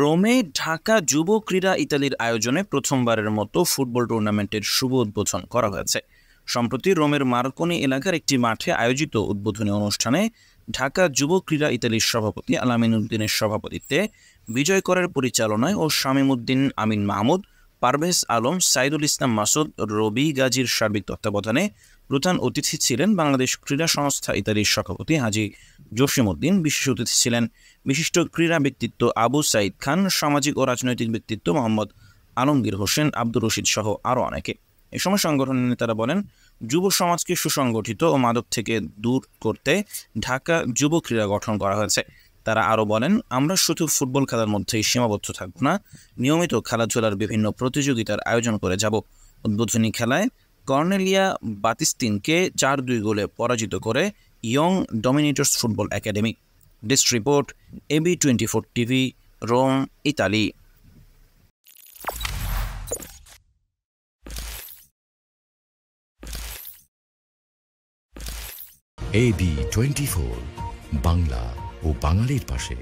রোমে ঢাকা যুব ক্রীড়া ইতালির আয়োজনে প্রথমবারের মতো ফুটবল টুর্নামেন্টের শুভ উদ্বোধন করা হয়েছে সম্প্রতি রোমের মার্কনি এলাকার একটি মাঠে আয়োজিত উদ্বোধনী অনুষ্ঠানে ঢাকা যুব ক্রীড়া ইতালির সভাপতি আলামিন উদ্দিনের সভাপতিত্বে বিজয় করের পরিচালনায় ও শামীম উদ্দিন আমিন মাহমুদ পারভেজ আলম সাইদুল ইসলাম মাসুদ রবি গাজীর সার্বিক তত্ত্বাবধানে প্রধান অতিথি ছিলেন বাংলাদেশ ক্রীড়া সংস্থা ইতালির সভাপতি হাজি জসিমউদ্দিন বিশেষ অতিথি ছিলেন বিশিষ্ট ক্রীড়া ব্যক্তিত্ব আবু সাইদ খান সামাজিক ও রাজনৈতিক ব্যক্তিত্ব মোহাম্মদ আলমগীর হোসেন আব্দুর রশিদ সহ আরও অনেকে এ সময় সংগঠনের নেতারা বলেন যুব সমাজকে সুসংগঠিত ও মাদক থেকে দূর করতে ঢাকা যুব ক্রীড়া গঠন করা হয়েছে তারা আরও বলেন আমরা শুধু ফুটবল খেলার মধ্যেই সীমাবদ্ধ থাকব না নিয়মিত খেলাধুলার বিভিন্ন প্রতিযোগিতার আয়োজন করে যাব উদ্বোধনী খেলায় কর্নেলিয়া বাতিস্তিনকে চার দুই গোলে পরাজিত করে ইয়ং ডমিনেটর্স ফুটবল একাডেমি ডিস্ট report AB twenty four TV Rome Italy AB twenty four Bangla ও বাঙালির পাশে